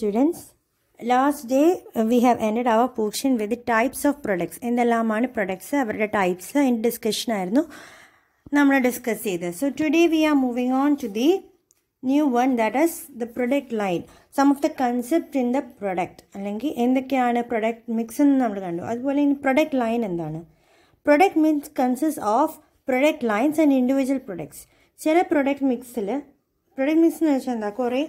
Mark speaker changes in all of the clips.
Speaker 1: Students last day we have end our portion with types of products എന്തെല്ലാമാണ് products അവരുടെ types അതിൻ്റെ discussion ആയിരുന്നു നമ്മൾ ഡിസ്കസ് ചെയ്തത് so today we are moving on to the new one that is the product line some of the concept in the product അല്ലെങ്കിൽ എന്തൊക്കെയാണ് product mix എന്ന് നമ്മൾ കണ്ടു അതുപോലെ ഇനി പ്രൊഡക്റ്റ് ലൈൻ എന്താണ് product means consist of product lines and individual products ചില product മിക്സിൽ പ്രൊഡക്റ്റ് മിക്സ് എന്ന് വെച്ചാൽ എന്താ കുറേ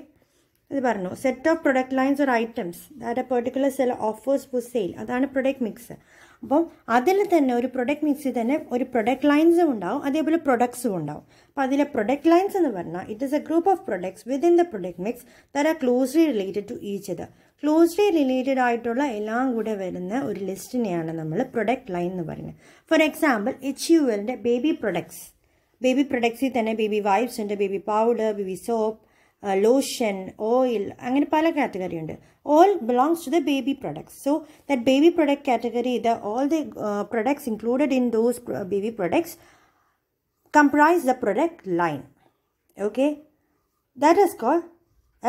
Speaker 1: ഇത് പറഞ്ഞു set of product lines or items that a particular seller offers for sale അതാണ് പ്രൊഡക്റ്റ് മിക്സ് അപ്പം അതിൽ തന്നെ ഒരു പ്രൊഡക്റ്റ് മിക്സിൽ തന്നെ ഒരു പ്രൊഡക്റ്റ് ലൈൻസും ഉണ്ടാവും അതേപോലെ പ്രൊഡക്ട്സും ഉണ്ടാവും അപ്പോൾ അതിലെ പ്രൊഡക്റ്റ് ലൈൻസ് എന്ന് പറഞ്ഞാൽ it is a group of products within the product mix there are closely related to each ഇത് ക്ലോസ്ലി റിലേറ്റഡ് ആയിട്ടുള്ള എല്ലാം കൂടെ വരുന്ന ഒരു ലിസ്റ്റിനെയാണ് നമ്മൾ പ്രൊഡക്റ്റ് ലൈൻ എന്ന് പറയുന്നത് ഫോർ എക്സാമ്പിൾ എച്ച് യു എല്ലിൻ്റെ ബേബി പ്രൊഡക്ട്സ് ബേബി പ്രൊഡക്ട്സിൽ തന്നെ ബേബി വൈബ്സ് ഉണ്ട് baby powder baby soap lotion uh, oil അങ്ങനെ പല കാറ്റഗറി ഉണ്ട് all belongs to the baby products so that baby product category the all the products included in those baby products comprise the product line okay that is call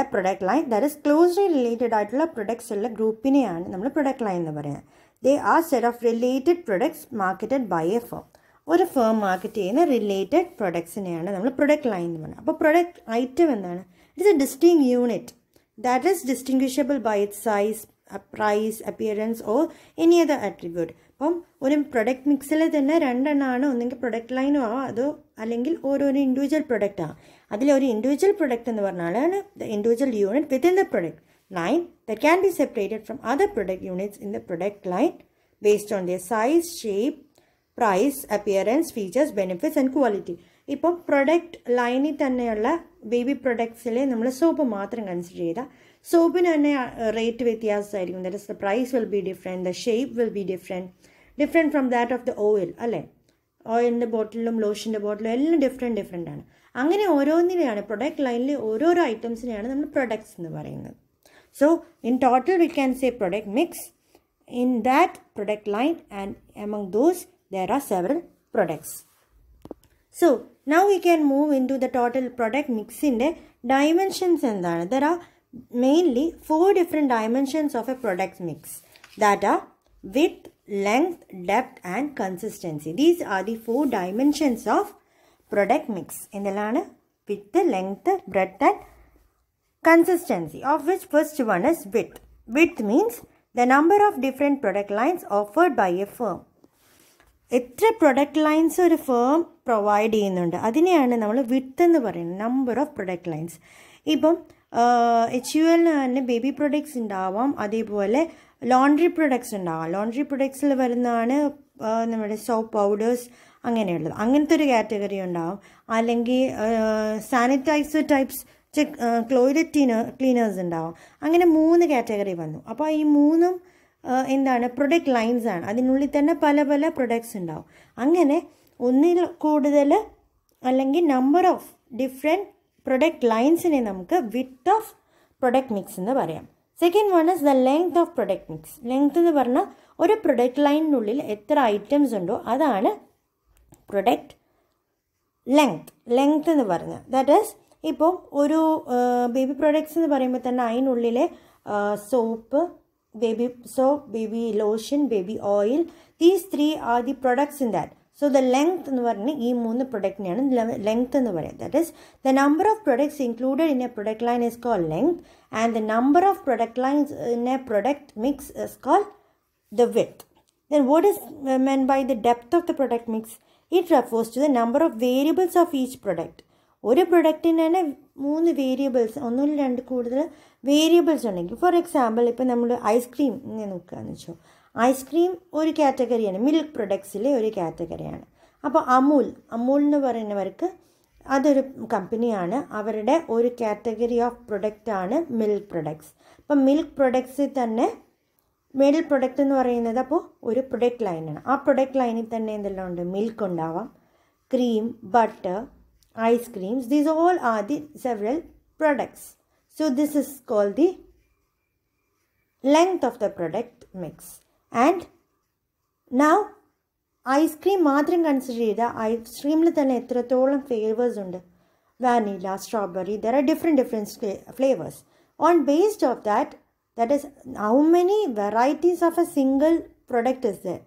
Speaker 1: a product line that is closely related ആയിട്ടുള്ള products ഉള്ള ഗ്രൂപ്പിനെയാണ് നമ്മൾ product line എന്ന് പറയുന്നത് they are set of related products marketed by a firm ഒരു firm market ചെയ്യുന്ന related പ്രൊഡക്ട്സിനെയാണ് നമ്മൾ പ്രൊഡക്റ്റ് ലൈൻ എന്ന് പറയുന്നത് അപ്പോൾ പ്രൊഡക്റ്റ് ഐറ്റം എന്താണ് It is a distinct unit that is distinguishable by its size, price appearance or any other attribute അപ്പം ഒരു പ്രൊഡക്റ്റ് മിക്സിൽ തന്നെ രണ്ടെണ്ണമാണ് ഒന്നെങ്കിൽ പ്രൊഡക്റ്റ് ലൈനും ആവാം അതോ അല്ലെങ്കിൽ ഓരോരോ ഇൻഡിവിജ്വൽ പ്രൊഡക്റ്റ് ആവാം അതിലൊരു ഇൻഡിവിജ്വൽ പ്രൊഡക്റ്റ് എന്ന് പറഞ്ഞാലാണ് the individual unit within the product line the can be separated from other product units in the product line based on their size shape price appearance features benefits and quality ഇപ്പോൾ product ലൈനിൽ തന്നെയുള്ള baby പ്രൊഡക്ട്സിൽ നമ്മൾ soap മാത്രം consider ചെയ്താൽ സോപ്പിന് തന്നെ rate വ്യത്യാസമായിരിക്കും that is the price will be different the shape will be different different from that of the oil അല്ലേ ഓയിലിൻ്റെ ബോട്ടിലും ലോഷൻ്റെ ബോട്ടിലും എല്ലാം ഡിഫറെൻറ്റ് ഡിഫറെൻ്റ് ആണ് അങ്ങനെ ഓരോന്നിനെയാണ് പ്രൊഡക്റ്റ് ലൈനിൽ ഓരോരോ ഐറ്റംസിനെയാണ് നമ്മൾ പ്രൊഡക്ട്സ് എന്ന് പറയുന്നത് so in total we can say product mix in that product line and among those there are several products so Now we can move into the total product mix in the dimensions and There are mainly four different dimensions of a product mix that are width, length, depth and consistency. These are the four dimensions of product mix. In the width, length, breadth and consistency of which first one is width. Width means the number of different product lines offered by a firm. എത്ര product lines ഒരു firm provide ചെയ്യുന്നുണ്ട് അതിനെയാണ് നമ്മൾ width എന്ന് പറയുന്നത് number of product lines ഇപ്പം H U എല്ലിന് തന്നെ ബേബി പ്രൊഡക്ട്സ് ഉണ്ടാവാം അതേപോലെ ലോണ്ട്രി പ്രൊഡക്ട്സ് ഉണ്ടാവാം ലോണ്ട്രി പ്രൊഡക്ട്സിൽ വരുന്നതാണ് നമ്മുടെ സോപ്പ് പൗഡേഴ്സ് അങ്ങനെയുള്ളത് അങ്ങനത്തെ ഒരു കാറ്റഗറി ഉണ്ടാവും അല്ലെങ്കിൽ സാനിറ്റൈസർ ടൈപ്സ് ക്ലോയിലറ്റ് ക്ലീനേഴ്സ് ഉണ്ടാവും അങ്ങനെ മൂന്ന് കാറ്റഗറി വന്നു അപ്പോൾ ഈ മൂന്നും എന്താണ് പ്രൊഡക്റ്റ് ലൈൻസ് ആണ് അതിനുള്ളിൽ തന്നെ പല പല പ്രൊഡക്ട്സ് ഉണ്ടാവും അങ്ങനെ ഒന്നിൽ കൂടുതൽ അല്ലെങ്കിൽ നമ്പർ ഓഫ് ഡിഫറെൻറ്റ് പ്രൊഡക്റ്റ് ലൈൻസിനെ നമുക്ക് വിത്ത് ഓഫ് പ്രൊഡക്റ്റ് മിക്സ് എന്ന് പറയാം second one is the length of product mix length എന്ന് പറഞ്ഞാൽ ഒരു പ്രൊഡക്റ്റ് ലൈനിനുള്ളിൽ എത്ര ഐറ്റംസ് ഉണ്ടോ അതാണ് പ്രൊഡക്റ്റ് ലെങ്ത് ലെങ്ത് എന്ന് പറഞ്ഞ ദാറ്റ് ഈസ് ഇപ്പം ഒരു ബേബി പ്രൊഡക്ട്സ് എന്ന് പറയുമ്പോൾ തന്നെ അതിനുള്ളിലെ soap baby soap, baby lotion, baby oil. These three are the products in that. So the length product length that is the number of products included in a product line is called length and the number of product lines in a product mix is called the width. Then what is uh, meant by the depth of the product mix? It refers to the number of variables of each product. ഒരു പ്രൊഡക്റ്റിന് തന്നെ മൂന്ന് variables ഒന്നും രണ്ട് കൂടുതൽ variables ഉണ്ടെങ്കിൽ for example ഇപ്പോൾ നമ്മൾ ice cream നോക്കുകയെന്ന് വെച്ചോ ഐസ്ക്രീം ഒരു കാറ്റഗറിയാണ് മിൽക്ക് പ്രൊഡക്ട്സിലെ ഒരു കാറ്റഗറിയാണ് അപ്പോൾ അമൂൽ അമൂൽ എന്ന് പറയുന്നവർക്ക് അതൊരു കമ്പനിയാണ് അവരുടെ ഒരു കാറ്റഗറി ഓഫ് പ്രൊഡക്റ്റാണ് മിൽക്ക് പ്രൊഡക്ട്സ് അപ്പം മിൽക്ക് പ്രൊഡക്ട്സിൽ തന്നെ മിൽക്ക് പ്രൊഡക്റ്റ് എന്ന് പറയുന്നത് അപ്പോൾ ഒരു പ്രൊഡക്റ്റ് ലൈനാണ് ആ പ്രൊഡക്റ്റ് ലൈനിൽ തന്നെ എന്തെല്ലാം ഉണ്ട് മിൽക്ക് ഉണ്ടാവാം cream butter ice creams these all are the several products so this is called the length of the product mix and now ice cream mathram consider ice cream la thana etratholam flavors undu vanilla strawberry there are different different flavors on based of that that is how many varieties of a single product is there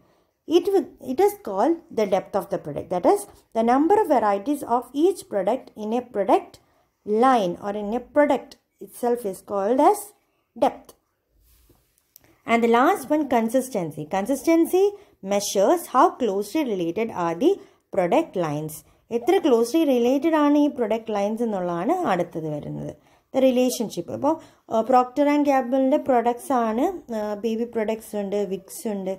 Speaker 1: It, will, it is called the depth of the product, that is, the number of varieties of each product in a product line or in a product itself is called as depth. And the last one, consistency. Consistency measures how closely related are the product lines എത്ര closely related ആണ് ഈ product lines എന്നുള്ളതാണ് അടുത്തത് വരുന്നത് relationship അപ്പോൾ Procter and ക്യാബിളിൻ്റെ products ആണ് baby products ഉണ്ട് വിക്സ് ഉണ്ട്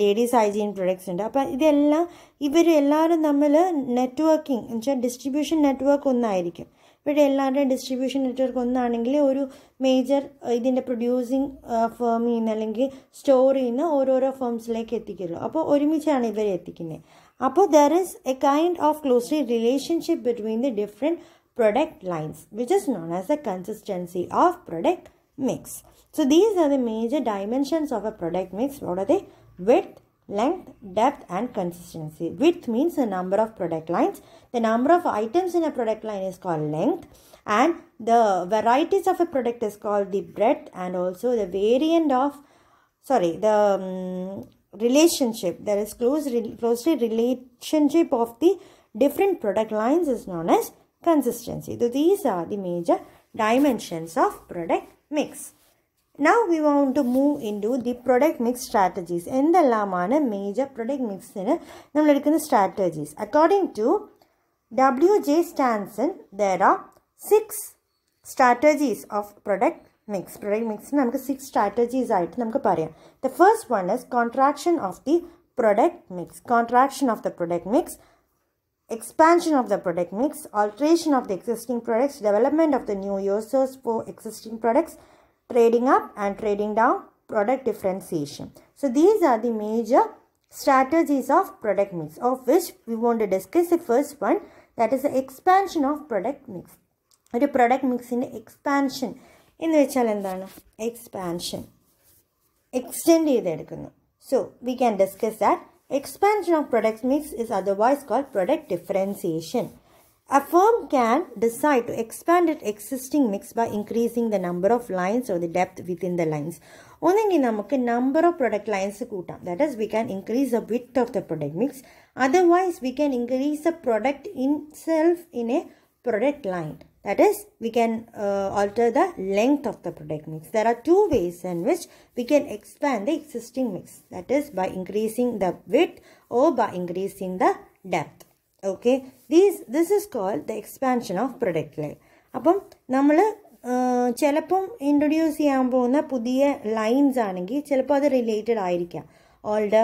Speaker 1: ലേഡീസ് ഹൈജീൻ പ്രൊഡക്ട്സ് ഉണ്ട് അപ്പം ഇതെല്ലാം ഇവർ എല്ലാവരും തമ്മിൽ നെറ്റ്വർക്കിംഗ് എന്ന് വെച്ചാൽ ഡിസ്ട്രിബ്യൂഷൻ നെറ്റ്വർക്ക് ഒന്നായിരിക്കും ഇവിടെ എല്ലാവരുടെയും ഡിസ്ട്രിബ്യൂഷൻ നെറ്റ്വർക്ക് ഒന്നാണെങ്കിൽ ഒരു മേജർ ഇതിൻ്റെ പ്രൊഡ്യൂസിങ് ഫേമിൽ നിന്ന് അല്ലെങ്കിൽ സ്റ്റോർ ചെയ്യുന്ന ഓരോരോ ഫേംസിലേക്ക് എത്തിക്കുള്ളൂ അപ്പോൾ ഒരുമിച്ചാണ് ഇവരെ എത്തിക്കുന്നത് അപ്പോൾ there is a kind of closely relationship between the different product lines which is known as a consistency of product mix So these are the major dimensions of a product mix. What are they? Width, length, depth and consistency. Width means the number of product lines. The number of items in a product line is called length and the varieties of a product is called the breadth and also the variant of, sorry, the um, relationship. There is close, re closely relationship of the different product lines is known as consistency. So these are the major dimensions of product mix. Now we want to move into the product mix strategies. In the Lamana major product mix in the strategies. According to WJ Stanson, there are six strategies of product mix. Product mix six strategies. The first one is contraction of the product mix. Contraction of the product mix. Expansion of the product mix, alteration of the existing products, development of the new users for existing products, trading up and trading down product differentiation so these are the major strategies of product mix of which we want to discuss the first one that is the expansion of product mix the product mix in the expansion in the channel expansion extend either so we can discuss that expansion of product mix is otherwise called product differentiation a firm can decide to expand its existing mix by increasing the number of lines or the depth within the lines. Only we have number of product lines. That is, we can increase the width of the product mix. Otherwise, we can increase the product itself in a product line. That is, we can uh, alter the length of the product mix. There are two ways in which we can expand the existing mix. That is, by increasing the width or by increasing the depth. Okay these this is called the expansion of product line അപ്പം നമ്മൾ ചിലപ്പം introduce ചെയ്യാൻ പോകുന്ന പുതിയ lines ആണെങ്കിൽ ചിലപ്പോൾ അത് related ആയിരിക്കാം ഓൾഡ്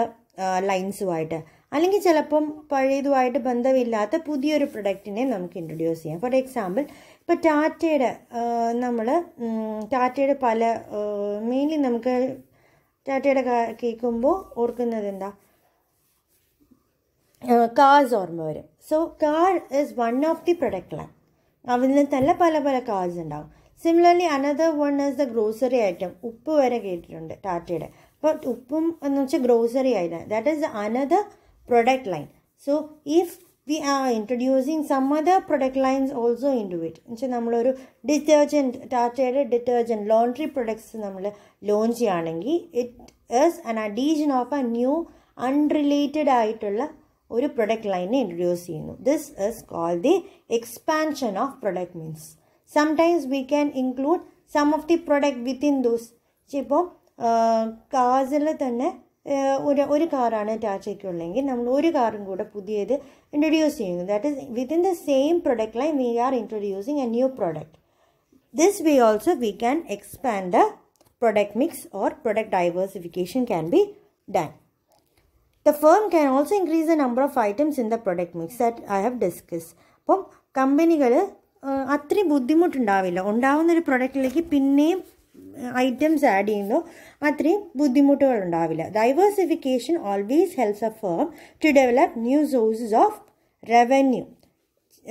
Speaker 1: ലൈൻസുമായിട്ട് അല്ലെങ്കിൽ ചിലപ്പം പഴയതുമായിട്ട് ബന്ധമില്ലാത്ത പുതിയൊരു പ്രൊഡക്റ്റിനെ നമുക്ക് ഇൻട്രൊഡ്യൂസ് ചെയ്യാം ഫോർ എക്സാമ്പിൾ ഇപ്പോൾ ടാറ്റയുടെ നമ്മൾ ടാറ്റയുടെ പല മെയിൻലി നമുക്ക് ടാറ്റയുടെ കേൾക്കുമ്പോൾ ഓർക്കുന്നത് എന്താ കാഴ്സ് ഓർമ്മ വരും so car is one of the product line അതിൽ നിന്ന് തന്നെ പല പല കാഴ്സ് ഉണ്ടാവും similarly another one is the grocery item ഉപ്പ് വരെ കേട്ടിട്ടുണ്ട് ടാറ്റയുടെ അപ്പോൾ ഉപ്പും എന്ന് വെച്ചാൽ grocery item that is another product line so if we are introducing some other product lines also into it എന്ന് വെച്ചാൽ നമ്മളൊരു ഡിറ്റർജൻറ്റ് ടാറ്റയുടെ ഡിറ്റർജൻറ്റ് ലോണ്ട്രി പ്രൊഡക്ട്സ് നമ്മൾ ലോഞ്ച് ചെയ്യുകയാണെങ്കിൽ it is an addition of a new unrelated ആയിട്ടുള്ള ഒരു product ലൈനെ introduce ചെയ്യുന്നു this is call the expansion of product means sometimes we can include some of the product within those ഇപ്പോൾ കാസിൽ തന്നെ ഒരു ഒരു കാറാണ് ടാറ്റയ്ക്കുള്ളെങ്കിൽ നമ്മൾ ഒരു കാറും കൂടെ പുതിയത് ഇൻട്രൊഡ്യൂസ് ചെയ്യുന്നു that is within the same product line we are introducing a new product this we also we can expand the product mix or product diversification can be done The firm can also increase the number of items in the product mix that I have discussed. അപ്പം കമ്പനികൾ അത്രയും ബുദ്ധിമുട്ടുണ്ടാവില്ല ഉണ്ടാവുന്ന ഒരു പ്രൊഡക്റ്റിലേക്ക് പിന്നെയും items add ചെയ്യുന്നു അത്രയും ബുദ്ധിമുട്ടുകൾ ഉണ്ടാവില്ല diversification always helps a firm to develop new sources of revenue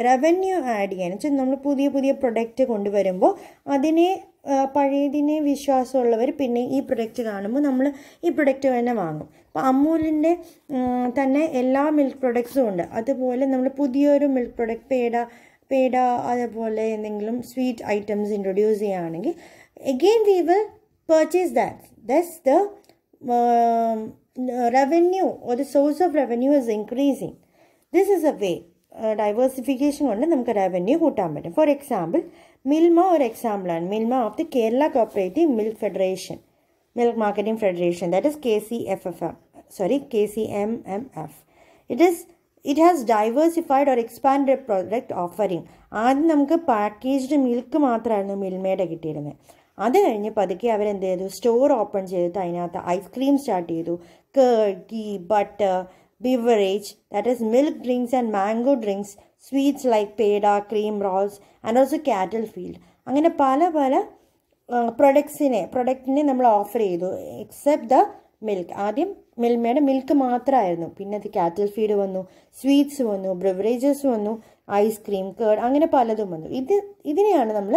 Speaker 1: revenue add ചെയ്യാൻ വെച്ചാൽ നമ്മൾ പുതിയ പുതിയ പ്രൊഡക്റ്റ് കൊണ്ടുവരുമ്പോൾ അതിനെ പഴയതിനെ വിശ്വാസമുള്ളവർ പിന്നെ ഈ പ്രൊഡക്റ്റ് കാണുമ്പോൾ നമ്മൾ ഈ പ്രൊഡക്റ്റ് തന്നെ വാങ്ങും അപ്പോൾ അമൂലിൻ്റെ തന്നെ എല്ലാ മിൽക്ക് പ്രൊഡക്ട്സും ഉണ്ട് അതുപോലെ നമ്മൾ പുതിയൊരു മിൽക്ക് പ്രൊഡക്റ്റ് പേട പേട അതുപോലെ എന്തെങ്കിലും സ്വീറ്റ് ഐറ്റംസ് ഇൻട്രൊഡ്യൂസ് ചെയ്യുകയാണെങ്കിൽ again we will purchase that does the revenue ഒരു source of revenue is increasing this is this is a way diversification കൊണ്ട് നമുക്ക് റവന്യൂ കൂട്ടാൻ പറ്റും ഫോർ എക്സാമ്പിൾ മിൽമ ഒരു എക്സാമ്പിളാണ് Milma of the Kerala cooperative milk federation milk marketing federation that is K C F F M sorry KCMMF. It is it has diversified or expand product offering ആദ്യം നമുക്ക് packaged milk മാത്രമായിരുന്നു മിൽമയുടെ കിട്ടിയിരുന്നത് അത് കഴിഞ്ഞ് പതുക്കെ അവരെന്ത് ചെയ്തു സ്റ്റോർ ഓപ്പൺ ചെയ്തിട്ട് അതിനകത്ത് ഐസ്ക്രീം സ്റ്റാർട്ട് ചെയ്തു curd ghee butter beverage that is milk drinks and mango drinks sweets like peda cream rolls and also cattle feed അങ്ങനെ പല പല പ്രൊഡക്ട്സിനെ പ്രൊഡക്റ്റിനെ നമ്മൾ ഓഫർ ചെയ്തു എക്സെപ്റ്റ് ദ മിൽക്ക് ആദ്യം മിൽമയുടെ മിൽക്ക് മാത്രമായിരുന്നു പിന്നെ അത് കാറ്റൽ ഫീഡ് വന്നു സ്വീറ്റ്സ് വന്നു ബ്രവറേജസ് വന്നു ഐസ്ക്രീം കേർഡ് അങ്ങനെ പലതും വന്നു ഇത് ഇതിനെയാണ് നമ്മൾ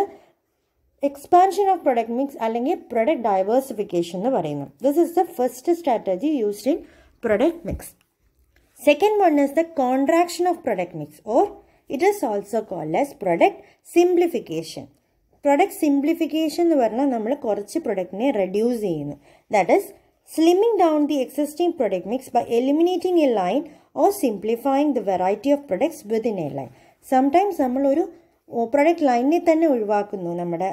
Speaker 1: എക്സ്പാൻഷൻ ഓഫ് പ്രൊഡക്റ്റ് മിക്സ് അല്ലെങ്കിൽ പ്രൊഡക്റ്റ് ഡൈവേഴ്സിഫിക്കേഷൻ എന്ന് പറയുന്നത് this is the first strategy used in product mix second one is the contraction of product mix or it is also called as product simplification product simplification എന്ന് പറഞ്ഞാൽ നമ്മൾ കുറച്ച് പ്രൊഡക്റ്റിനെ reduce ചെയ്യുന്നു that is slimming down the existing product mix by eliminating a line or simplifying the variety of products within a line. Sometimes ഒരു product ലൈനിനെ തന്നെ ഒഴിവാക്കുന്നു നമ്മുടെ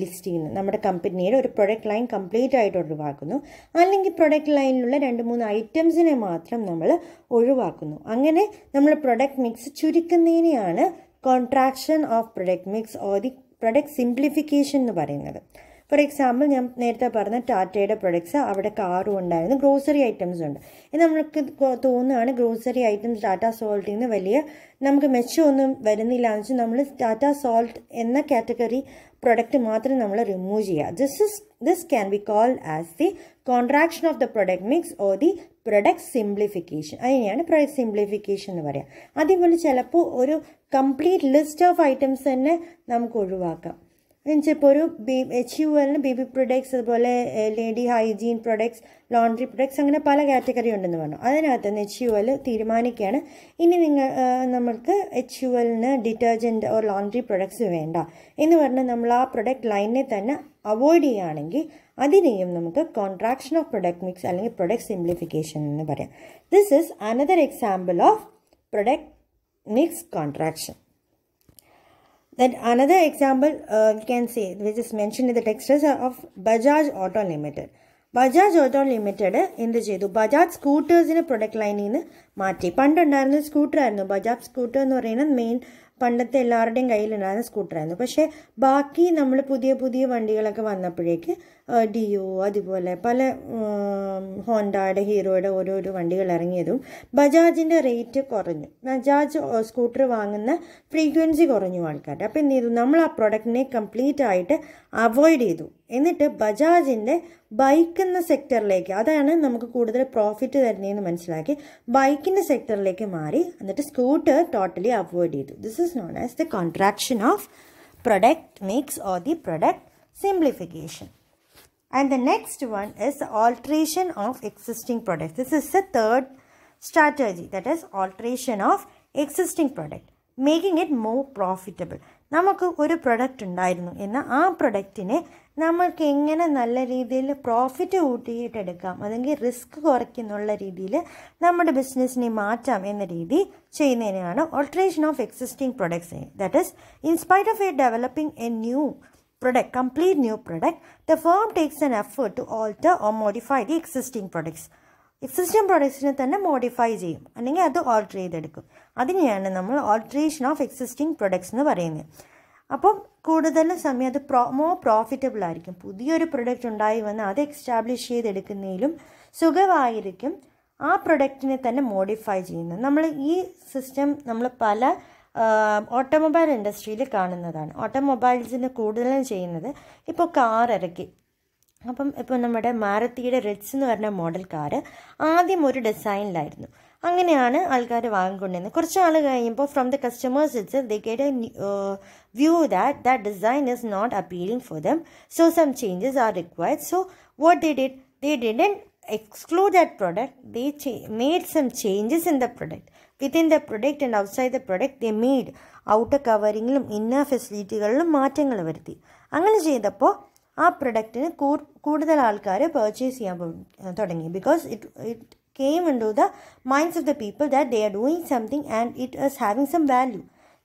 Speaker 1: ലിസ്റ്റിൽ നിന്ന് നമ്മുടെ കമ്പനിയുടെ ഒരു പ്രൊഡക്റ്റ് ലൈൻ കംപ്ലീറ്റ് ആയിട്ട് ഒഴിവാക്കുന്നു അല്ലെങ്കിൽ പ്രൊഡക്റ്റ് ലൈനിലുള്ള രണ്ട് മൂന്ന് ഐറ്റംസിനെ മാത്രം നമ്മൾ ഒഴിവാക്കുന്നു അങ്ങനെ നമ്മൾ പ്രൊഡക്റ്റ് മിക്സ് ചുരുക്കുന്നതിനെയാണ് contraction of product mix or the product simplification എന്ന് പറയുന്നത് ഫോർ എക്സാമ്പിൾ ഞാൻ നേരത്തെ പറഞ്ഞ ടാറ്റയുടെ പ്രൊഡക്ട്സ് അവിടെ കാറും ഉണ്ടായിരുന്നു ഗ്രോസറി ഐറ്റംസ് ഉണ്ട് ഇത് നമുക്ക് തോന്നുകയാണ് ഗ്രോസറി ഐറ്റംസ് ടാറ്റ സോൾട്ടിൽ നിന്ന് വലിയ നമുക്ക് മെച്ചമൊന്നും വരുന്നില്ല എന്ന് വെച്ചാൽ നമ്മൾ ടാറ്റ സോൾട്ട് എന്ന കാറ്റഗറി പ്രൊഡക്റ്റ് മാത്രം നമ്മൾ റിമൂവ് ചെയ്യുക this is this can be called as the contraction of the product mix or the product simplification അതിനെയാണ് പ്രൊഡക്റ്റ് സിംപ്ലിഫിക്കേഷൻ എന്ന് പറയുക അതേപോലെ ചിലപ്പോൾ ഒരു കംപ്ലീറ്റ് ലിസ്റ്റ് ഓഫ് ഐറ്റംസ് തന്നെ നമുക്ക് ഒഴിവാക്കാം മീൻസ് ഇപ്പോൾ ഒരു ബി എച്ച് യു എല്ലിന് ബേബി പ്രൊഡക്ട്സ് അതുപോലെ lady hygiene products laundry products അങ്ങനെ പല കാറ്റഗറി ഉണ്ടെന്ന് പറഞ്ഞു അതിനകത്ത് നിന്ന് എച്ച് യു എൽ തീരുമാനിക്കുകയാണ് ഇനി നിങ്ങൾ നമുക്ക് എച്ച് യു എല്ലിന് ഡിറ്റർജൻറ്റ് ഓർ ലോണ്ടറി പ്രൊഡക്ട്സ് വേണ്ട എന്ന് പറഞ്ഞാൽ നമ്മൾ ആ പ്രൊഡക്റ്റ് ലൈനിനെ തന്നെ അവോയ്ഡ് ചെയ്യുകയാണെങ്കിൽ അതിനെയും നമുക്ക് കോൺട്രാക്ഷൻ ഓഫ് പ്രൊഡക്റ്റ് മിക്സ് അല്ലെങ്കിൽ പ്രൊഡക്റ്റ് സിംപ്ലിഫിക്കേഷൻ എന്ന് പറയാം this is another example of product mix contraction Then another example uh, we can say which is mentioned in the text is uh, of Bajaj Auto Limited. Bajaj Auto Limited എന്ത് ചെയ്തു Bajaj സ്കൂട്ടേഴ്സിന് product ലൈനിൽ നിന്ന് മാറ്റി പണ്ടുണ്ടായിരുന്നത് സ്കൂട്ടറായിരുന്നു Bajaj scooter എന്ന് പറയുന്നത് main പണ്ടത്തെ എല്ലാവരുടെയും കയ്യിലുണ്ടായിരുന്ന സ്കൂട്ടറായിരുന്നു പക്ഷേ ബാക്കി നമ്മൾ പുതിയ പുതിയ വണ്ടികളൊക്കെ വന്നപ്പോഴേക്ക് ഡിയോ അതുപോലെ പല ഹോണ്ടയുടെ ഹീറോയുടെ ഓരോരോ വണ്ടികൾ ഇറങ്ങിയതും ബജാജിൻ്റെ റേറ്റ് കുറഞ്ഞു ബജാജ് സ്കൂട്ടർ വാങ്ങുന്ന ഫ്രീക്വൻസി കുറഞ്ഞു ആൾക്കാർ അപ്പോൾ എന്ത് ചെയ്തു നമ്മൾ ആ പ്രൊഡക്റ്റിനെ കംപ്ലീറ്റ് ആയിട്ട് അവോയ്ഡ് ചെയ്തു എന്നിട്ട് ബജാജിൻ്റെ ബൈക്ക് എന്ന സെക്ടറിലേക്ക് അതാണ് നമുക്ക് കൂടുതൽ പ്രോഫിറ്റ് തരുന്നതെന്ന് മനസ്സിലാക്കി ബൈക്കിൻ്റെ സെക്ടറിലേക്ക് മാറി എന്നിട്ട് സ്കൂട്ടർ ടോട്ടലി അവോയ്ഡ് ചെയ്തു this is known as the contraction of product mix or the product simplification And the next one is alteration of existing products. This is the third strategy that is alteration of existing product. Making it more profitable നമുക്ക് ഒരു product ഉണ്ടായിരുന്നു എന്നാൽ ആ പ്രൊഡക്റ്റിനെ നമുക്ക് എങ്ങനെ നല്ല രീതിയിൽ profit കൂട്ടിയിട്ടെടുക്കാം അല്ലെങ്കിൽ റിസ്ക് കുറയ്ക്കുന്നുള്ള രീതിയിൽ നമ്മുടെ ബിസിനസ്സിനെ മാറ്റാം എന്ന രീതി ചെയ്യുന്നതിനാണ് alteration of existing products that is in spite of a developing a new product, complete new product, the firm takes an effort to alter or modify the existing products. Existing പ്രൊഡക്ട്സിനെ തന്നെ മോഡിഫൈ ചെയ്യും അല്ലെങ്കിൽ അത് ഓൾട്ടർ ചെയ്തെടുക്കും അതിനെയാണ് നമ്മൾ alteration of existing products എന്ന് പറയുന്നത് അപ്പം കൂടുതൽ സമയം അത് പ്രോ മോർ പ്രോഫിറ്റബിൾ ആയിരിക്കും പുതിയൊരു പ്രൊഡക്റ്റ് ഉണ്ടായി വന്ന് അത് എക്സ്റ്റാബ്ലിഷ് ചെയ്തെടുക്കുന്നതിലും സുഖമായിരിക്കും ആ പ്രൊഡക്റ്റിനെ തന്നെ മോഡിഫൈ ചെയ്യുന്നത് നമ്മൾ ഈ സിസ്റ്റം നമ്മൾ പല ഓട്ടോമൊബൈൽ ഇൻഡസ്ട്രിയിൽ കാണുന്നതാണ് ഓട്ടോമൊബൈൽസിന് കൂടുതലും ചെയ്യുന്നത് ഇപ്പോൾ കാർ ഇറക്കി അപ്പം ഇപ്പോൾ നമ്മുടെ മാരത്തിയുടെ റെഡ്സ് എന്ന് പറഞ്ഞ മോഡൽ കാർ ആദ്യം ഒരു ഡിസൈനിലായിരുന്നു അങ്ങനെയാണ് ആൾക്കാർ വാങ്ങിക്കൊണ്ടിരുന്നത് കുറച്ച് നാൾ കഴിയുമ്പോൾ from the customers it's the get a view that that design is not appealing for them so some changes are required so what they did they didn't exclude that product they made some changes in the product within the product and outside the product the made outer കവറിങ്ങിലും inner ഫെസിലിറ്റികളിലും മാറ്റങ്ങൾ വരുത്തി അങ്ങനെ ചെയ്തപ്പോൾ ആ പ്രൊഡക്റ്റിന് കൂടുതൽ ആൾക്കാർ purchase ചെയ്യാൻ തുടങ്ങി because it it came in to the minds of the people that they are doing something and it is having some value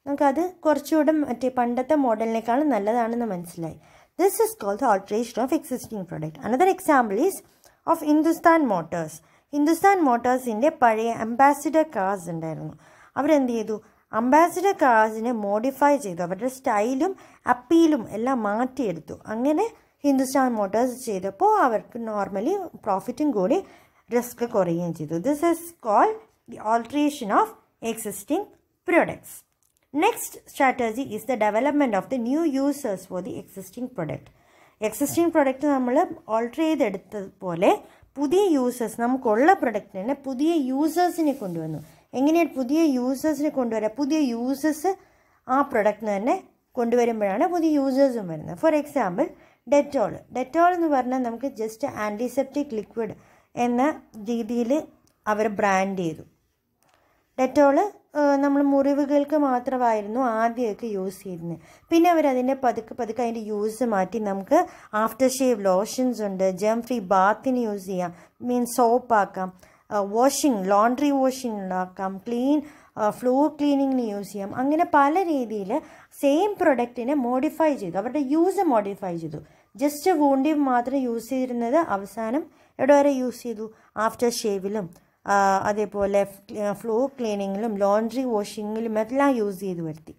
Speaker 1: നമുക്കത് കുറച്ചുകൂടെ മറ്റേ പണ്ടത്തെ മോഡലിനേക്കാളും നല്ലതാണെന്ന് മനസ്സിലായി this is call the alteration of existing product another example is of Hindustan Motors Hindustan മോട്ടോഴ്സിൻ്റെ പഴയ Ambassador cars ഉണ്ടായിരുന്നു അവരെന്ത് ചെയ്തു അംബാസിഡർ കാർസിനെ മോഡിഫൈ ചെയ്തു അവരുടെ സ്റ്റൈലും അപ്പീലും എല്ലാം മാറ്റിയെടുത്തു അങ്ങനെ ഹിന്ദുസ്ഥാൻ മോട്ടോഴ്സ് ചെയ്തപ്പോൾ അവർക്ക് നോർമലി പ്രോഫിറ്റും കൂടി റിസ്ക് കുറയുകയും ചെയ്തു this is called the alteration of existing products. Next strategy is the development of the new users for the existing product existing product നമ്മൾ ഓൾട്ടർ ചെയ്തെടുത്തതുപോലെ പുതിയ യൂസേഴ്സ് നമുക്കുള്ള പ്രൊഡക്റ്റ് തന്നെ പുതിയ യൂസേഴ്സിനെ കൊണ്ടുവന്നു എങ്ങനെയാണ് പുതിയ യൂസേഴ്സിനെ കൊണ്ടുവരിക പുതിയ യൂസേഴ്സ് ആ പ്രൊഡക്റ്റിന് തന്നെ കൊണ്ടുവരുമ്പോഴാണ് പുതിയ യൂസേഴ്സും വരുന്നത് ഫോർ എക്സാമ്പിൾ ഡെറ്റോൾ ഡെറ്റോൾ എന്ന് പറഞ്ഞാൽ നമുക്ക് ജസ്റ്റ് ആൻറ്റിസെപ്റ്റിക് ലിക്വിഡ് എന്ന രീതിയിൽ അവർ ബ്രാൻഡ് ചെയ്തു ഡെറ്റോള് നമ്മൾ മുറിവുകൾക്ക് മാത്രമായിരുന്നു ആദ്യമൊക്കെ യൂസ് ചെയ്തിരുന്നത് പിന്നെ അവരതിൻ്റെ പതുക്കെ പതുക്കെ അതിൻ്റെ യൂസ് മാറ്റി നമുക്ക് ആഫ്റ്റർ ഷേവ് ലോഷൻസ് ഉണ്ട് ജം ഫ്രീ ബാത്തിന് യൂസ് ചെയ്യാം സോപ്പ് സോപ്പാക്കാം വാഷിംഗ് ലോണ്ട്രി വാഷിംഗ് ഉണ്ടാക്കാം ക്ലീൻ ഫ്ലോർ ക്ലീനിങ്ങിന് യൂസ് ചെയ്യാം അങ്ങനെ പല രീതിയിൽ സെയിം പ്രൊഡക്റ്റിനെ മോഡിഫൈ ചെയ്തു അവരുടെ യൂസ് മോഡിഫൈ ചെയ്തു ജസ്റ്റ് വൂണ്ടി മാത്രം യൂസ് ചെയ്തിരുന്നത് അവസാനം എവിടെ വരെ യൂസ് ചെയ്തു ആഫ്റ്റർ ഷേവിലും അതേപോലെ ഫ്ലോർ ക്ലീനിങ്ങിലും ലോണ്ട്രി വാഷിങ്ങിലും എല്ലാം യൂസ് ചെയ്ത് വരുത്തി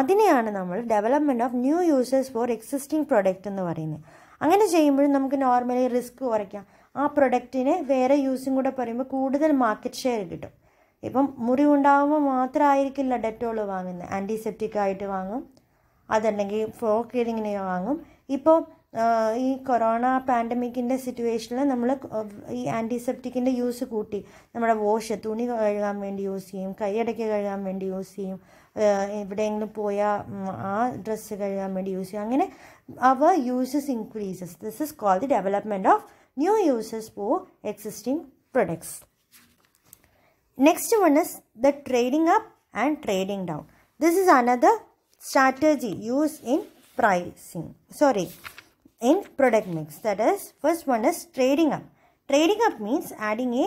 Speaker 1: അതിനെയാണ് നമ്മൾ development of new users for existing product എന്ന് പറയുന്നത് അങ്ങനെ ചെയ്യുമ്പോഴും നമുക്ക് നോർമലി റിസ്ക് കുറയ്ക്കാം ആ പ്രൊഡക്റ്റിനെ വേറെ യൂസും കൂടെ പറയുമ്പോൾ കൂടുതൽ മാർക്കറ്റ് ഷെയർ കിട്ടും ഇപ്പം ഉണ്ടാകുമ്പോൾ മാത്രമായിരിക്കില്ല ഡെറ്റോൾ വാങ്ങുന്നത് ആൻറ്റിസെപ്റ്റിക് ആയിട്ട് വാങ്ങും അതല്ലെങ്കിൽ ഫ്ലോ ക്ലീനിങ്ങിന് വാങ്ങും ഇപ്പോൾ ഈ കൊറോണ പാൻഡമിക്കിൻ്റെ സിറ്റുവേഷനിൽ നമ്മൾ ഈ ആൻറ്റിസെപ്റ്റിക്കിൻ്റെ യൂസ് കൂട്ടി നമ്മുടെ വാഷ് തുണി കഴുകാൻ വേണ്ടി യൂസ് ചെയ്യും കൈയടയ്ക്ക് കഴുകാൻ വേണ്ടി യൂസ് ചെയ്യും എവിടെയെങ്കിലും പോയാൽ ആ ഡ്രസ്സ് കഴുകാൻ വേണ്ടി യൂസ് ചെയ്യും അങ്ങനെ അവർ uses increases this is call the development of new uses for existing products next one is the trading up and trading down this is another strategy use in pricing sorry in product mix. That is, first one is trading up. Trading up means adding a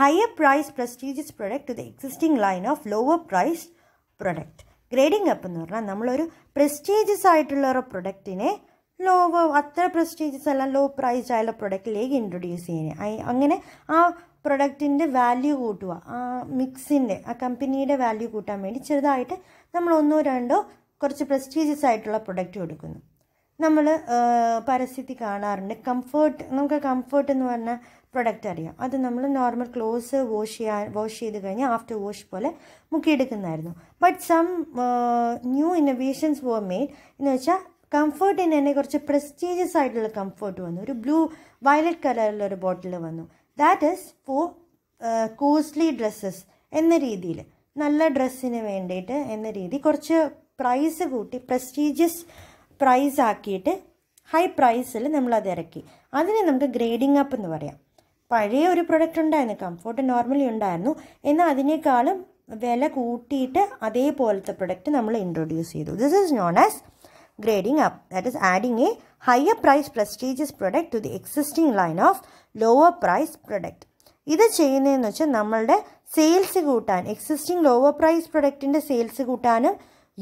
Speaker 1: higher price prestigious product to the existing line of lower priced product. Grading up എന്ന് പറഞ്ഞാൽ നമ്മളൊരു prestigious ആയിട്ടുള്ള ഒരു പ്രൊഡക്റ്റിനെ lower അത്ര prestigious അല്ല low priced ആയുള്ള പ്രൊഡക്റ്റിലേക്ക് ഇൻട്രൊഡ്യൂസ് ചെയ്യുന്നത് അങ്ങനെ ആ പ്രൊഡക്റ്റിൻ്റെ വാല്യൂ കൂട്ടുക ആ മിക്സിൻ്റെ ആ കമ്പനിയുടെ വാല്യൂ കൂട്ടാൻ വേണ്ടി ചെറുതായിട്ട് നമ്മൾ ഒന്നോ രണ്ടോ കുറച്ച് പ്രസ്റ്റീജിയസ് ആയിട്ടുള്ള പ്രൊഡക്റ്റ് കൊടുക്കുന്നു നമ്മൾ പരസ്യത്തിൽ കാണാറുണ്ട് കംഫേർട്ട് നമുക്ക് കംഫേർട്ട് എന്ന് പറഞ്ഞ പ്രൊഡക്റ്റ് അറിയാം അത് നമ്മൾ നോർമൽ ക്ലോസ് വാഷ് ചെയ്യാൻ വാഷ് ചെയ്ത് കഴിഞ്ഞാൽ ആഫ്റ്റർ വാഷ് പോലെ മുക്കിയെടുക്കുന്നതായിരുന്നു but some new innovations were made എന്ന് വെച്ചാൽ കംഫർട്ടിന് തന്നെ കുറച്ച് പ്രസ്റ്റീജിയസ് ആയിട്ടുള്ള കംഫർട്ട് വന്നു ഒരു ബ്ലൂ വയലറ്റ് കളറിലുള്ള ഒരു ബോട്ടിൽ വന്നു that is for costly dresses എന്ന രീതിയിൽ നല്ല ഡ്രസ്സിന് വേണ്ടിയിട്ട് എന്ന രീതി കുറച്ച് പ്രൈസ് കൂട്ടി പ്രസ്റ്റീജിയസ് പ്രൈസ് ആക്കിയിട്ട് ഹൈ പ്രൈസിൽ നമ്മളത് ഇറക്കി അതിനെ നമുക്ക് ഗ്രേഡിംഗ് അപ്പ് എന്ന് പറയാം പഴയ ഒരു പ്രൊഡക്റ്റ് ഉണ്ടായിരുന്നു കംഫോർട്ട് നോർമലി ഉണ്ടായിരുന്നു എന്നാൽ അതിനേക്കാളും വില കൂട്ടിയിട്ട് അതേപോലത്തെ പ്രൊഡക്റ്റ് നമ്മൾ ഇൻട്രൊഡ്യൂസ് ചെയ്തു this is known as grading up that is adding a higher price prestigious product to the existing line of lower price product ഇത് ചെയ്യുന്നതെന്ന് വെച്ചാൽ നമ്മളുടെ സെയിൽസ് കൂട്ടാൻ എക്സിസ്റ്റിംഗ് ലോവർ പ്രൈസ് പ്രൊഡക്റ്റിൻ്റെ സെയിൽസ് കൂട്ടാനും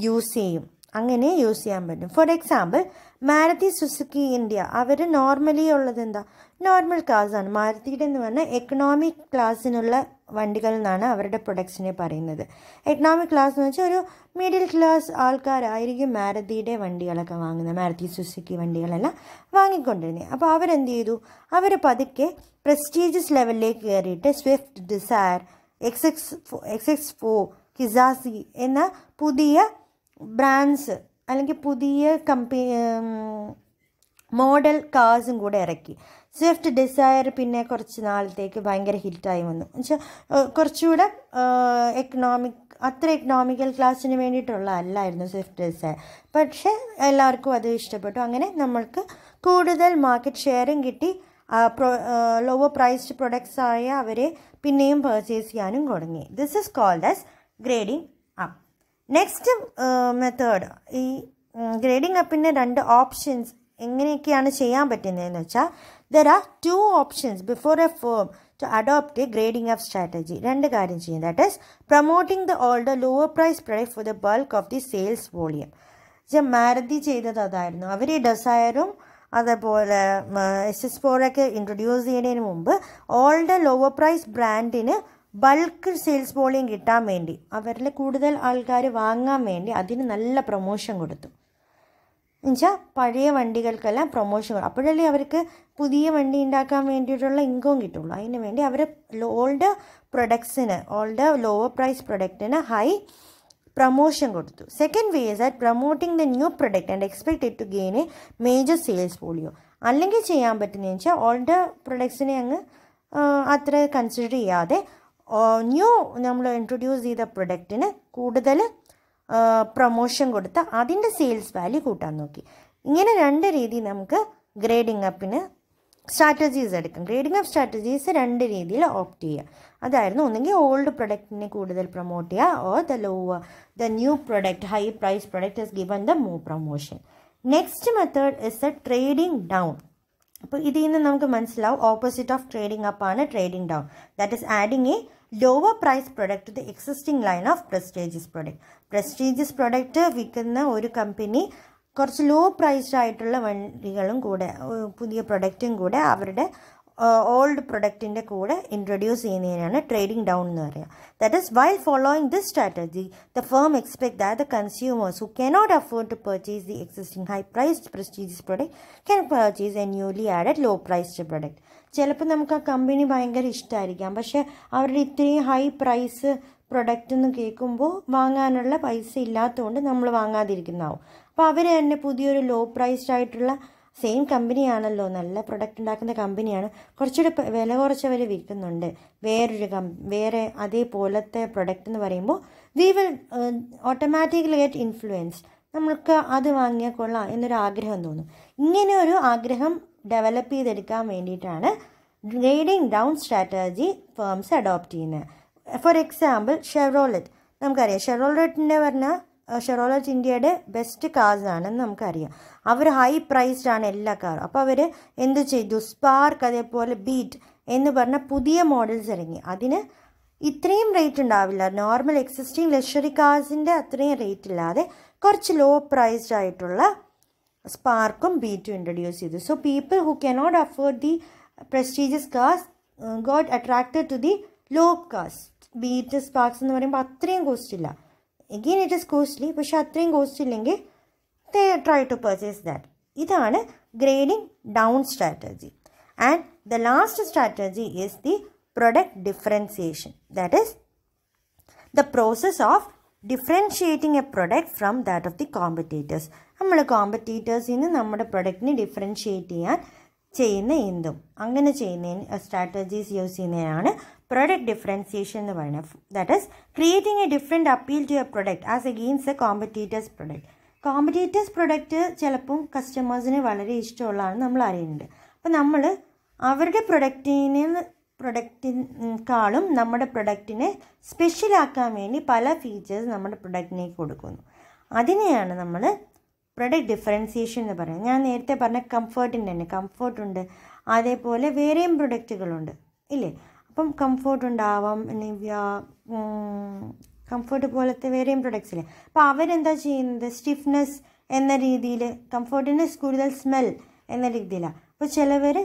Speaker 1: യൂസ് ചെയ്യും അങ്ങനെ യൂസ് ചെയ്യാൻ പറ്റും for example Maruti Suzuki India അവർ നോർമലി ഉള്ളത് എന്താ നോർമൽ ആണ് മാരുതിയുടെ എന്ന് പറഞ്ഞാൽ എക്കണോമിക് ക്ലാസ്സിനുള്ള വണ്ടികൾ എന്നാണ് അവരുടെ പ്രൊഡക്ട്സിനെ പറയുന്നത് എക്കണോമിക് ക്ലാസ് എന്ന് വെച്ചാൽ ഒരു മിഡിൽ ക്ലാസ് ആൾക്കാരായിരിക്കും മാരുതിയുടെ വണ്ടികളൊക്കെ വാങ്ങുന്നത് മാരുതി സുസുക്കി വണ്ടികളെല്ലാം വാങ്ങിക്കൊണ്ടിരുന്നത് അപ്പോൾ അവരെന്ത് ചെയ്തു അവർ പതുക്കെ പ്രസ്റ്റീജിയസ് ലെവലിലേക്ക് കയറിയിട്ട് Swift Dzire X X X X four Kizashi എന്ന പുതിയ ബ്രാൻഡ്സ് അല്ലെങ്കിൽ പുതിയ കമ്പി മോഡൽ കാർസും കൂടെ ഇറക്കി സ്വിഫ്റ്റ് ഡിസയർ പിന്നെ കുറച്ച് നാളത്തേക്ക് ഭയങ്കര ഹിറ്റായി വന്നു എന്നുവെച്ചാൽ കുറച്ചുകൂടെ എക്കണോമിക് അത്ര എക്കണോമിക്കൽ ക്ലാസ്സിന് വേണ്ടിയിട്ടുള്ള അല്ലായിരുന്നു സ്വിഫ്റ്റ് ഡിസയർ പക്ഷേ എല്ലാവർക്കും അത് ഇഷ്ടപ്പെട്ടു അങ്ങനെ നമ്മൾക്ക് കൂടുതൽ മാർക്കറ്റ് ഷെയറും കിട്ടി ലോവർ പ്രൈസ്ഡ് പ്രൊഡക്ട്സ് ആയ അവരെ പിന്നെയും പർച്ചേസ് ചെയ്യാനും തുടങ്ങി this is called as grading next method ഈ ഗ്രേഡിംഗ് അപ്പിൻ്റെ രണ്ട് ഓപ്ഷൻസ് എങ്ങനെയൊക്കെയാണ് ചെയ്യാൻ പറ്റുന്നതെന്ന് വെച്ചാൽ there are two options before a firm to adopt a grading of strategy രണ്ട് കാര്യം ചെയ്യും that is promoting the old lower price product for the bulk of the sales volume Maruti ചെയ്തത് അതായിരുന്നു അവർ ഈ ഡെസയറും അതേപോലെ എസ് എസ് ഫോറൊക്കെ ഇൻട്രൊഡ്യൂസ് ചെയ്യുന്നതിന് മുമ്പ് old lower price ബ്രാൻഡിന് ബൾക്ക് സെയിൽസ് വോളിയം കിട്ടാൻ വേണ്ടി അവരിൽ കൂടുതൽ ആൾക്കാർ വാങ്ങാൻ വേണ്ടി അതിന് നല്ല പ്രൊമോഷൻ കൊടുത്തു എന്നുവെച്ചാൽ പഴയ വണ്ടികൾക്കെല്ലാം പ്രൊമോഷൻ അപ്പോഴല്ലേ അവർക്ക് പുതിയ വണ്ടി ഉണ്ടാക്കാൻ വേണ്ടിയിട്ടുള്ള ഇൻകം കിട്ടുള്ളൂ അതിന് വേണ്ടി അവർ ഓൾഡ് പ്രൊഡക്ട്സിന് ഓൾഡ് ലോവർ പ്രൈസ് പ്രൊഡക്റ്റിന് ഹൈ പ്രൊമോഷൻ കൊടുത്തു second way is at promoting the new product and expected to gain a major sales volume അല്ലെങ്കിൽ ചെയ്യാൻ പറ്റുന്നതെന്ന് വെച്ചാൽ ഓൾഡ് പ്രൊഡക്ട്സിനെ അങ്ങ് അത്ര കൺസിഡർ ചെയ്യാതെ ന്യൂ നമ്മൾ ഇൻട്രൊഡ്യൂസ് ചെയ്ത പ്രൊഡക്റ്റിന് കൂടുതൽ പ്രൊമോഷൻ കൊടുത്ത് അതിൻ്റെ സെയിൽസ് വാല്യൂ കൂട്ടാൻ നോക്കി ഇങ്ങനെ രണ്ട് രീതി നമുക്ക് ഗ്രേഡിംഗ് അപ്പിന് സ്ട്രാറ്റജീസ് എടുക്കാം ഗ്രേഡിംഗ് അപ്പ് സ്ട്രാറ്റജീസ് രണ്ട് രീതിയിൽ ഓപ്റ്റ് ചെയ്യുക അതായിരുന്നു ഒന്നെങ്കിൽ ഓൾഡ് പ്രൊഡക്റ്റിനെ കൂടുതൽ പ്രൊമോട്ട് ചെയ്യുക or the lower the new product high price product is given the more promotion next method is the trading down അപ്പോൾ ഇതിൽ നിന്ന് നമുക്ക് മനസ്സിലാവും ഓപ്പോസിറ്റ് ഓഫ് ട്രേഡിംഗ് അപ്പാണ് trading down that is adding a lower price product the existing line of prestigious product prestigious product വിൽക്കുന്ന ഒരു company കുറച്ച് low priced ആയിട്ടുള്ള വണ്ടികളും കൂടെ പുതിയ പ്രൊഡക്റ്റും കൂടെ അവരുടെ ഓൾഡ് പ്രൊഡക്റ്റിൻ്റെ കൂടെ ഇൻട്രൊഡ്യൂസ് ചെയ്യുന്നതിനാണ് ട്രേഡിംഗ് ഡൗൺ എന്ന് പറയുക that is while following this strategy the firm expect that the consumers who cannot afford to purchase the existing high priced prestigious product can purchase a newly added low priced product ചിലപ്പോൾ നമുക്ക് ആ company ഭയങ്കര ഇഷ്ടമായിരിക്കാം പക്ഷേ അവരുടെ ഇത്രയും high price product എന്ന് കേൾക്കുമ്പോൾ വാങ്ങാനുള്ള പൈസ ഇല്ലാത്തതുകൊണ്ട് നമ്മൾ വാങ്ങാതിരിക്കുന്നതാവും അപ്പോൾ അവർ തന്നെ പുതിയൊരു ലോ പ്രൈസ്ഡ് ആയിട്ടുള്ള സെയിം കമ്പനിയാണല്ലോ നല്ല പ്രൊഡക്റ്റ് ഉണ്ടാക്കുന്ന കമ്പനിയാണ് കുറച്ചുകൂടെ വില കുറച്ചവർ വിൽക്കുന്നുണ്ട് വേറൊരു കം വേറെ അതേപോലത്തെ പ്രൊഡക്റ്റ് എന്ന് പറയുമ്പോൾ we will automatically get influence നമ്മൾക്ക് അത് വാങ്ങിയാൽ കൊള്ളാം എന്നൊരു ആഗ്രഹം തോന്നും ഇങ്ങനെ ഒരു ആഗ്രഹം ഡെവലപ്പ് ചെയ്തെടുക്കാൻ വേണ്ടിയിട്ടാണ് grading down strategy firms adopt ചെയ്യുന്നത് ഫോർ എക്സാമ്പിൾ ഷെറോലറ്റ് നമുക്കറിയാം ഷെറോലറ്റിൻ്റെ പറഞ്ഞാൽ ഷെറോലറ്റ് ഇന്ത്യയുടെ ബെസ്റ്റ് കാർസ് ആണെന്ന് നമുക്കറിയാം അവർ ഹൈ പ്രൈസ്ഡ് ആണ് എല്ലാ കാറും അപ്പോൾ അവർ എന്ത് ചെയ്തു സ്പാർക്ക് അതേപോലെ ബീറ്റ് എന്ന് പറഞ്ഞ പുതിയ മോഡൽസ് ഇറങ്ങി അതിന് ഇത്രയും റേറ്റ് ഉണ്ടാവില്ല നോർമൽ എക്സിസ്റ്റിംഗ് ലക്ഷറി കാർസിൻ്റെ അത്രയും റേറ്റ് ഇല്ലാതെ കുറച്ച് ലോ പ്രൈസ്ഡ് ആയിട്ടുള്ള Sparkum B2 introduced this. So people who cannot afford the prestigious cars uh, got attracted to the low cost. B2 Sparks and Ghostilla. Again, it is costly, but Shatring Ghostilinge they try to purchase that. It is a grading down strategy. And the last strategy is the product differentiation. That is the process of differentiating a product from that of the competitors. നമ്മൾ കോമ്പറ്റീറ്റേഴ്സിൽ നിന്ന് നമ്മുടെ പ്രൊഡക്റ്റിനെ differentiate ചെയ്യാൻ ചെയ്യുന്ന എന്തും അങ്ങനെ ചെയ്യുന്നതിന് strategies use ചെയ്യുന്നതിനാണ് product differentiation എന്ന് പറയുന്നത് that is creating a different appeal to a product as against a competitors product competitors product ചിലപ്പം കസ്റ്റമേഴ്സിന് വളരെ ഇഷ്ടമുള്ളതാണ് നമ്മൾ അറിയുന്നത് അപ്പം നമ്മൾ അവരുടെ പ്രൊഡക്റ്റിന് പ്രൊഡക്റ്റിനേക്കാളും നമ്മുടെ പ്രൊഡക്റ്റിനെ സ്പെഷ്യലാക്കാൻ വേണ്ടി പല ഫീച്ചേഴ്സ് നമ്മുടെ പ്രൊഡക്റ്റിനേക്ക് കൊടുക്കുന്നു അതിനെയാണ് നമ്മൾ പ്രൊഡക്റ്റ് ഡിഫറൻസിയേഷൻ എന്ന് പറയുന്നത് ഞാൻ നേരത്തെ പറഞ്ഞ കംഫർട്ടിൻ്റെ തന്നെ കംഫർട്ടുണ്ട് അതേപോലെ വേറെയും പ്രൊഡക്റ്റുകളുണ്ട് ഇല്ലേ അപ്പം കംഫർട്ട് ഉണ്ടാവാം കംഫർട്ട് പോലത്തെ വേറെയും പ്രൊഡക്ട്സ് ഇല്ലേ അപ്പോൾ അവരെന്താ ചെയ്യുന്നത് സ്റ്റിഫ്നെസ് എന്ന രീതിയിൽ കംഫർട്ടിനെസ് കൂടുതൽ സ്മെൽ എന്ന രീതിയിലാണ് അപ്പോൾ ചിലവർ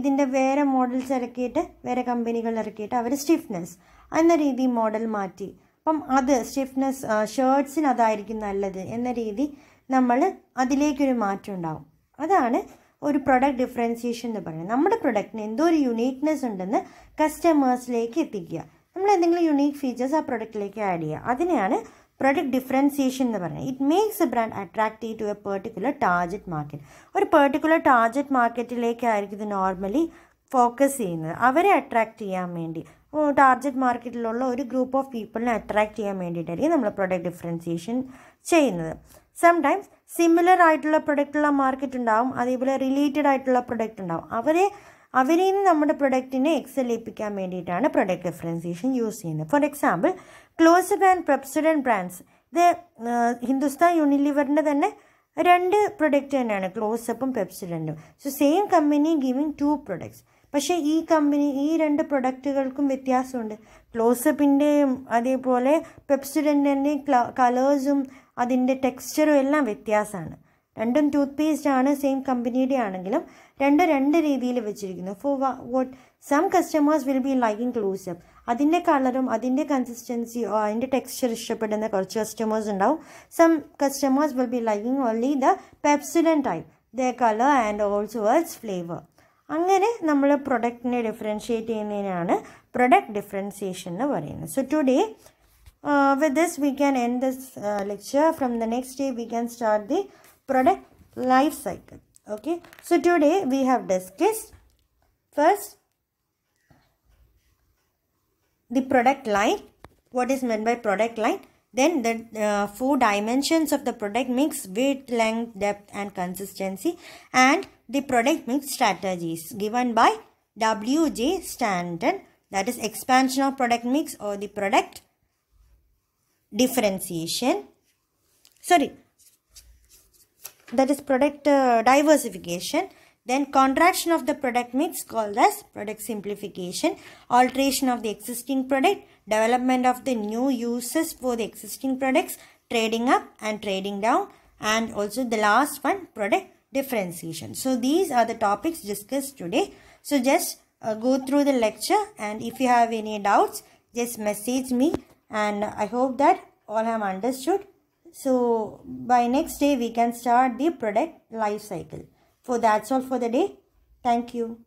Speaker 1: ഇതിൻ്റെ വേറെ മോഡൽസ് ഇറക്കിയിട്ട് വേറെ കമ്പനികൾ ഇറക്കിയിട്ട് അവർ സ്റ്റിഫ്നെസ് എന്ന രീതി മോഡൽ മാറ്റി അപ്പം അത് സ്റ്റിഫ്നെസ് ഷേർട്സിന് അതായിരിക്കും നല്ലത് എന്ന രീതി നമ്മൾ അതിലേക്കൊരു മാറ്റം ഉണ്ടാവും അതാണ് ഒരു പ്രൊഡക്റ്റ് ഡിഫറൻസിയേഷൻ എന്ന് പറയുന്നത് നമ്മുടെ പ്രൊഡക്റ്റിന് എന്തോ ഒരു യുണീക്ക്നെസ് ഉണ്ടെന്ന് കസ്റ്റമേഴ്സിലേക്ക് എത്തിക്കുക നമ്മൾ എന്തെങ്കിലും യുണീക്ക് ഫീച്ചേഴ്സ് ആ പ്രൊഡക്റ്റിലേക്ക് ആഡ് ചെയ്യുക അതിനെയാണ് പ്രൊഡക്റ്റ് ഡിഫറൻസിയേഷൻ എന്ന് പറയുന്നത് it makes a brand attractive to a particular target market ഒരു പെർട്ടിക്കുലർ ടാർജറ്റ് മാർക്കറ്റിലേക്കായിരിക്കും ഇത് നോർമലി ഫോക്കസ് ചെയ്യുന്നത് അവരെ അട്രാക്റ്റ് ചെയ്യാൻ വേണ്ടി ടാർജറ്റ് മാർക്കറ്റിലുള്ള ഒരു ഗ്രൂപ്പ് ഓഫ് പീപ്പിളിനെ അട്രാക്റ്റ് ചെയ്യാൻ വേണ്ടിയിട്ടായിരിക്കും നമ്മൾ പ്രൊഡക്റ്റ് ഡിഫറൻസിയേഷൻ ചെയ്യുന്നത് സംടൈംസ് സിമിലർ ആയിട്ടുള്ള പ്രൊഡക്റ്റുള്ള മാർക്കറ്റ് ഉണ്ടാവും അതേപോലെ റിലേറ്റഡ് ആയിട്ടുള്ള പ്രൊഡക്റ്റ് ഉണ്ടാവും അവരെ അവരിൽ നിന്ന് നമ്മുടെ പ്രൊഡക്റ്റിനെ എക്സൽ എക്സലേപ്പിക്കാൻ വേണ്ടിയിട്ടാണ് പ്രൊഡക്റ്റ് ഡിഫറൻസിയേഷൻ യൂസ് ചെയ്യുന്നത് for example Closeup and Pepsodent brands ഇത് ഹിന്ദുസ്ഥാൻ യൂണിലിവറിൻ്റെ തന്നെ രണ്ട് പ്രൊഡക്റ്റ് തന്നെയാണ് ക്ലോസപ്പും പെപ്സിഡൻറ്റും so same company giving two products പക്ഷേ ഈ കമ്പനി ഈ രണ്ട് പ്രൊഡക്റ്റുകൾക്കും വ്യത്യാസമുണ്ട് ക്ലോസപ്പിൻ്റെയും അതേപോലെ പെപ്സുഡൻറ്റിൻ്റെയും കളേഴ്സും അതിൻ്റെ ടെക്സ്ചറും എല്ലാം വ്യത്യാസമാണ് രണ്ടും ടൂത്ത് പേസ്റ്റ് ആണ് സെയിം കമ്പനിയുടെ ആണെങ്കിലും രണ്ട് രണ്ട് രീതിയിൽ വെച്ചിരിക്കുന്നു for what some customers will be liking Closeup അതിൻ്റെ കളറും അതിൻ്റെ കൺസിസ്റ്റൻസി അതിൻ്റെ ടെക്സ്ചർ ഇഷ്ടപ്പെടുന്ന കുറച്ച് കസ്റ്റമേഴ്സ് ഉണ്ടാവും some customers will be liking only the Pepsodent type the colour and also words flavour അങ്ങനെ നമ്മൾ പ്രൊഡക്റ്റിനെ ഡിഫറൻഷിയേറ്റ് ചെയ്യുന്നതിനാണ് പ്രൊഡക്റ്റ് ഡിഫറൻസിയേഷൻ എന്ന് പറയുന്നത് so today with this we can end this lecture from the next day we can start the product life cycle okay so today we have discuss first the product line what is meant by product line Then the uh, four dimensions of the product mix, width, length, depth and consistency and the product mix strategies given by W.J. Stanton that is expansion of product mix or the product differentiation. Sorry, that is product uh, diversification then contraction of the product mix called as product simplification, alteration of the existing product, development of the new uses for the existing products, trading up and trading down and also the last one product differentiation. So these are the topics discussed today. So just uh, go through the lecture and if you have any doubts just message me and I hope that all have understood. So by next day we can start the product life cycle. For that's all for the day. Thank you.